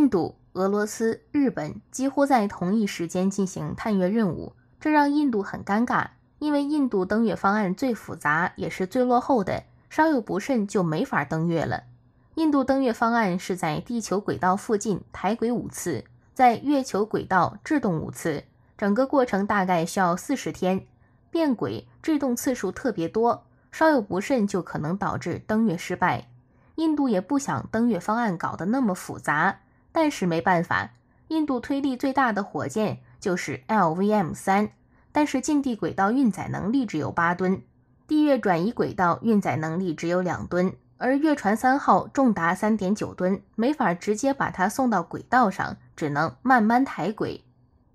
印度、俄罗斯、日本几乎在同一时间进行探月任务，这让印度很尴尬，因为印度登月方案最复杂，也是最落后的，稍有不慎就没法登月了。印度登月方案是在地球轨道附近抬轨五次，在月球轨道制动五次，整个过程大概需要四十天，变轨制动次数特别多，稍有不慎就可能导致登月失败。印度也不想登月方案搞得那么复杂。但是没办法，印度推力最大的火箭就是 LVM3，但是近地轨道运载能力只有八吨，地月转移轨道运载能力只有两吨，而月船三号重达三点九吨，没法直接把它送到轨道上，只能慢慢抬轨。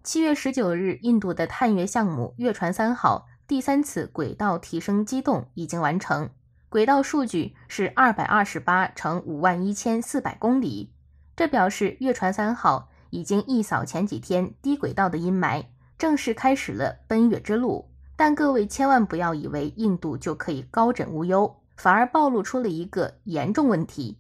七月十九日，印度的探月项目月船三号第三次轨道提升机动已经完成，轨道数据是二百二十八乘五万一千四百公里。这表示月船三号已经一扫前几天低轨道的阴霾，正式开始了奔月之路。但各位千万不要以为印度就可以高枕无忧，反而暴露出了一个严重问题：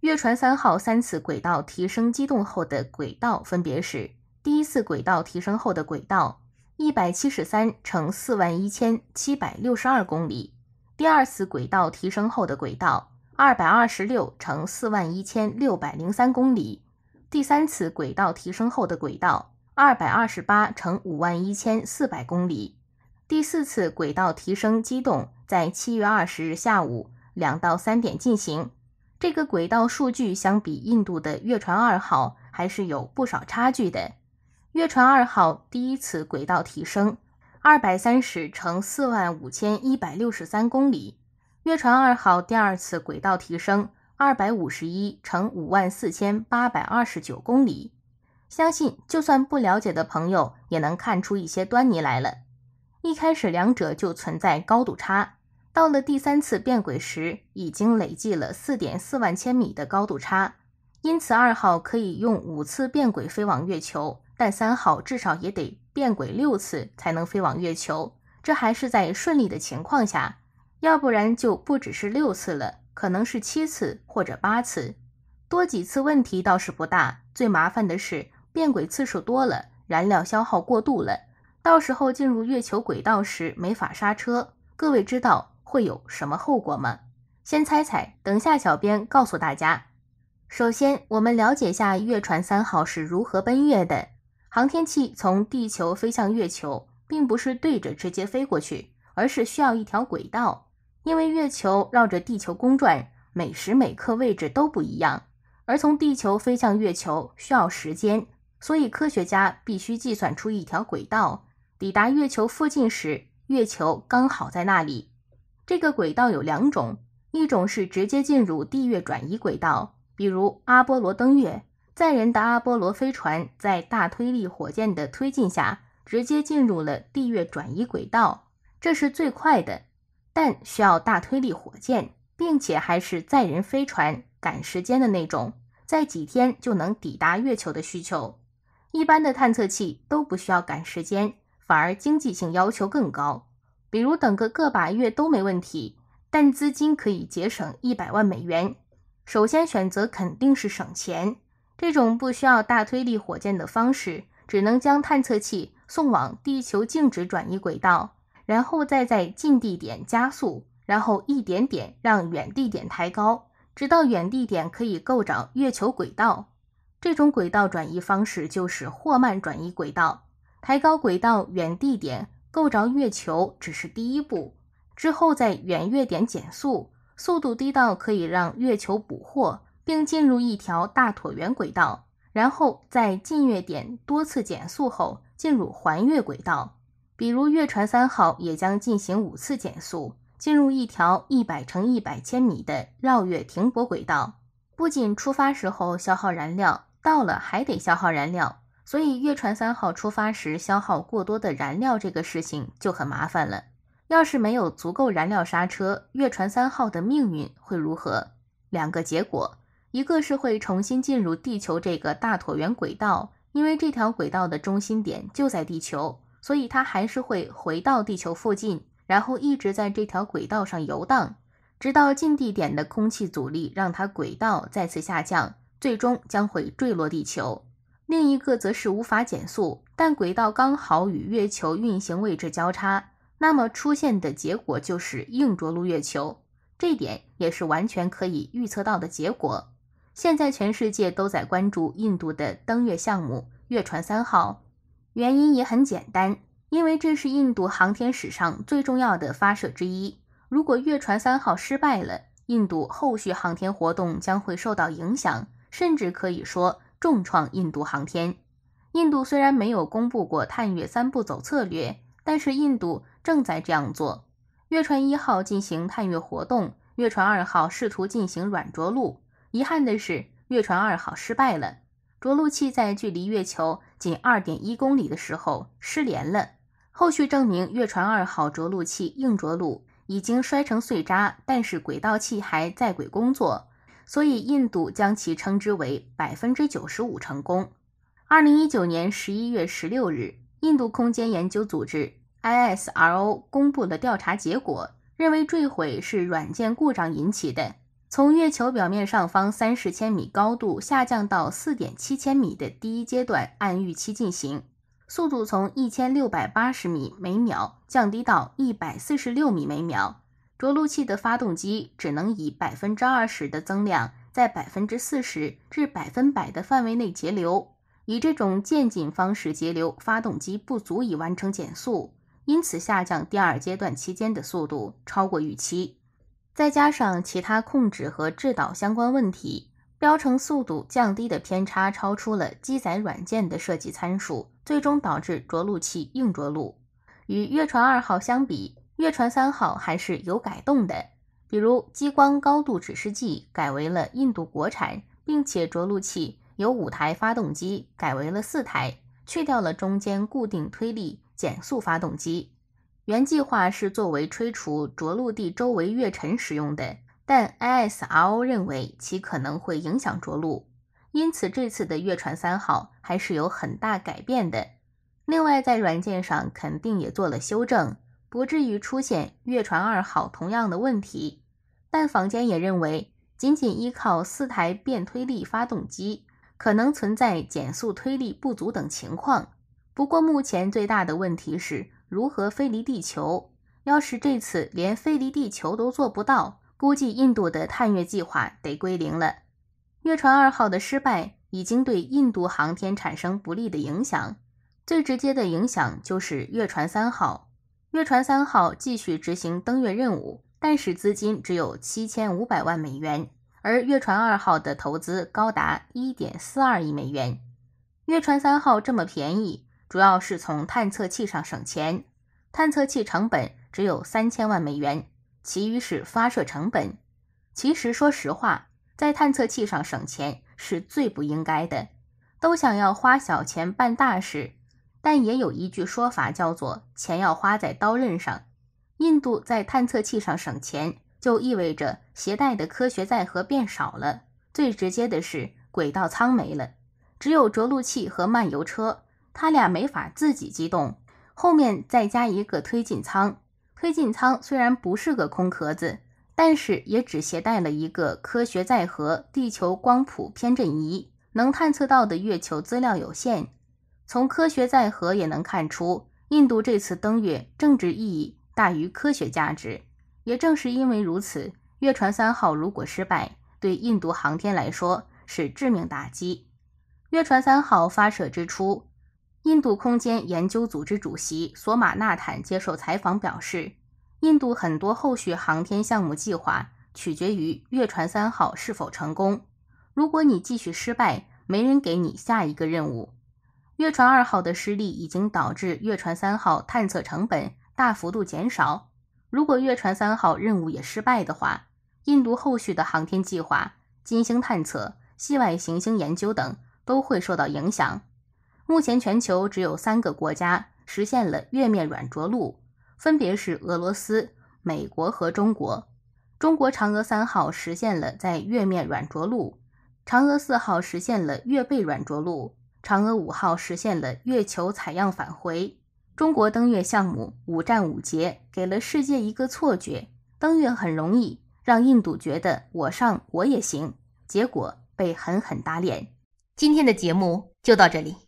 月船三号三次轨道提升机动后的轨道分别是：第一次轨道提升后的轨道一百七十三乘四万一千七百六十二公里；第二次轨道提升后的轨道。二百二十六乘四万一千六百零三公里，第三次轨道提升后的轨道二百二十八乘五万一千四百公里，第四次轨道提升机动在七月二十日下午两到三点进行。这个轨道数据相比印度的月船二号还是有不少差距的。月船二号第一次轨道提升二百三十乘四万五千一百六十三公里。月船二号第二次轨道提升二百五十一乘五万四千八百二十九公里，相信就算不了解的朋友也能看出一些端倪来了。一开始两者就存在高度差，到了第三次变轨时，已经累计了四点四万千米的高度差。因此，二号可以用五次变轨飞往月球，但三号至少也得变轨六次才能飞往月球。这还是在顺利的情况下。要不然就不只是六次了，可能是七次或者八次，多几次问题倒是不大。最麻烦的是变轨次数多了，燃料消耗过度了，到时候进入月球轨道时没法刹车。各位知道会有什么后果吗？先猜猜，等下小编告诉大家。首先，我们了解下月船三号是如何奔月的。航天器从地球飞向月球，并不是对着直接飞过去，而是需要一条轨道。因为月球绕着地球公转，每时每刻位置都不一样，而从地球飞向月球需要时间，所以科学家必须计算出一条轨道，抵达月球附近时，月球刚好在那里。这个轨道有两种，一种是直接进入地月转移轨道，比如阿波罗登月，载人的阿波罗飞船在大推力火箭的推进下，直接进入了地月转移轨道，这是最快的。但需要大推力火箭，并且还是载人飞船赶时间的那种，在几天就能抵达月球的需求，一般的探测器都不需要赶时间，反而经济性要求更高。比如等个个把月都没问题，但资金可以节省一百万美元。首先选择肯定是省钱，这种不需要大推力火箭的方式，只能将探测器送往地球静止转移轨道。然后再在近地点加速，然后一点点让远地点抬高，直到远地点可以够着月球轨道。这种轨道转移方式就是霍曼转移轨道。抬高轨道远地点够着月球只是第一步，之后在远月点减速，速度低到可以让月球捕获，并进入一条大椭圆轨道。然后在近月点多次减速后，进入环月轨道。比如月船三号也将进行五次减速，进入一条一百乘一百千米的绕月停泊轨道。不仅出发时候消耗燃料，到了还得消耗燃料，所以月船三号出发时消耗过多的燃料，这个事情就很麻烦了。要是没有足够燃料刹车，月船三号的命运会如何？两个结果，一个是会重新进入地球这个大椭圆轨道，因为这条轨道的中心点就在地球。所以它还是会回到地球附近，然后一直在这条轨道上游荡，直到近地点的空气阻力让它轨道再次下降，最终将会坠落地球。另一个则是无法减速，但轨道刚好与月球运行位置交叉，那么出现的结果就是硬着陆月球。这点也是完全可以预测到的结果。现在全世界都在关注印度的登月项目——月船三号。原因也很简单，因为这是印度航天史上最重要的发射之一。如果月船三号失败了，印度后续航天活动将会受到影响，甚至可以说重创印度航天。印度虽然没有公布过探月三步走策略，但是印度正在这样做。月船一号进行探月活动，月船二号试图进行软着陆，遗憾的是，月船二号失败了。着陆器在距离月球仅二点一公里的时候失联了。后续证明，月船二号着陆器硬着陆已经摔成碎渣，但是轨道器还在轨工作，所以印度将其称之为百分之九十五成功。二零一九年十一月十六日，印度空间研究组织 （ISRO） 公布了调查结果认为，坠毁是软件故障引起的。从月球表面上方三十千米高度下降到四点七千米的第一阶段按预期进行，速度从一千六百八十米每秒降低到一百四十六米每秒。着陆器的发动机只能以百分之二十的增量，在百分之四十至百分百的范围内节流。以这种渐进方式节流，发动机不足以完成减速，因此下降第二阶段期间的速度超过预期。再加上其他控制和制导相关问题，标程速度降低的偏差超出了机载软件的设计参数，最终导致着陆器硬着陆。与月船二号相比，月船三号还是有改动的，比如激光高度指示器改为了印度国产，并且着陆器由五台发动机改为了四台，去掉了中间固定推力减速发动机。原计划是作为吹除着陆地周围月尘使用的，但 i s r o 认为其可能会影响着陆，因此这次的月船三号还是有很大改变的。另外，在软件上肯定也做了修正，不至于出现月船二号同样的问题。但坊间也认为，仅仅依靠四台变推力发动机，可能存在减速推力不足等情况。不过，目前最大的问题是。如何飞离地球？要是这次连飞离地球都做不到，估计印度的探月计划得归零了。月船二号的失败已经对印度航天产生不利的影响，最直接的影响就是月船三号。月船三号继续执行登月任务，但是资金只有七千五百万美元，而月船二号的投资高达一点四二亿美元。月船三号这么便宜。主要是从探测器上省钱，探测器成本只有三千万美元，其余是发射成本。其实，说实话，在探测器上省钱是最不应该的，都想要花小钱办大事，但也有一句说法叫做“钱要花在刀刃上”。印度在探测器上省钱，就意味着携带的科学载荷变少了，最直接的是轨道舱没了，只有着陆器和漫游车。他俩没法自己机动，后面再加一个推进舱。推进舱虽然不是个空壳子，但是也只携带了一个科学载荷——地球光谱偏振仪，能探测到的月球资料有限。从科学载荷也能看出，印度这次登月政治意义大于科学价值。也正是因为如此，月船三号如果失败，对印度航天来说是致命打击。月船三号发射之初。印度空间研究组织主席索马纳坦接受采访表示，印度很多后续航天项目计划取决于月船三号是否成功。如果你继续失败，没人给你下一个任务。月船二号的失利已经导致月船三号探测成本大幅度减少。如果月船三号任务也失败的话，印度后续的航天计划、金星探测、系外行星研究等都会受到影响。目前全球只有三个国家实现了月面软着陆，分别是俄罗斯、美国和中国。中国嫦娥三号实现了在月面软着陆，嫦娥四号实现了月背软着陆，嫦娥五号实现了月球采样返回。中国登月项目五战五捷，给了世界一个错觉，登月很容易，让印度觉得我上我也行，结果被狠狠打脸。今天的节目就到这里。